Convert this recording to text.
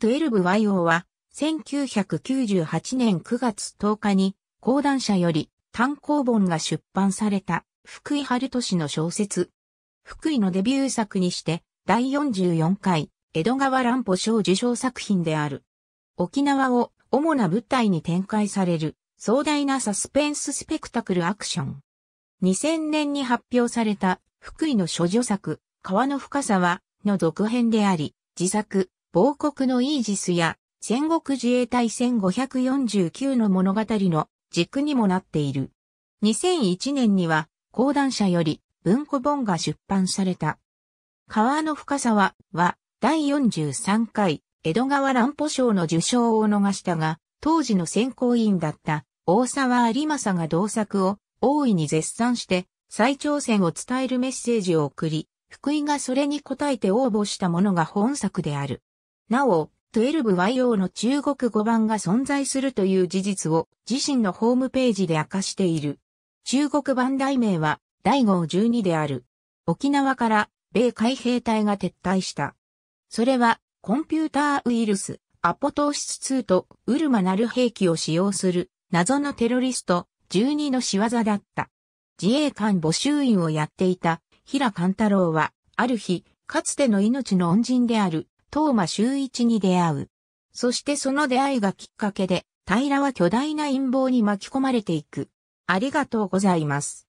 12YO は、1998年9月10日に、講談社より単行本が出版された、福井春都市の小説。福井のデビュー作にして、第44回、江戸川乱歩賞受賞作品である。沖縄を主な舞台に展開される壮大なサスペンススペクタクルアクション。2000年に発表された福井の諸女作、川の深さはの続編であり、自作、亡国のイージスや戦国自衛隊1549の物語の軸にもなっている。2001年には講談社より文庫本が出版された。川の深沢は第43回江戸川乱歩賞の受賞を逃したが、当時の選考委員だった大沢有正が同作を大いに絶賛して再挑戦を伝えるメッセージを送り、福井がそれに応えて応募したものが本作である。なお、12YO の中国語版が存在するという事実を自身のホームページで明かしている。中国版題名は第号12である。沖縄から米海兵隊が撤退した。それはコンピューターウイルス、アポトーシス2とウルマナル兵器を使用する謎のテロリスト12の仕業だった。自衛官募集員をやっていた平勘太郎はある日、かつての命の恩人であるトーマ周一に出会う。そしてその出会いがきっかけで、平は巨大な陰謀に巻き込まれていく。ありがとうございます。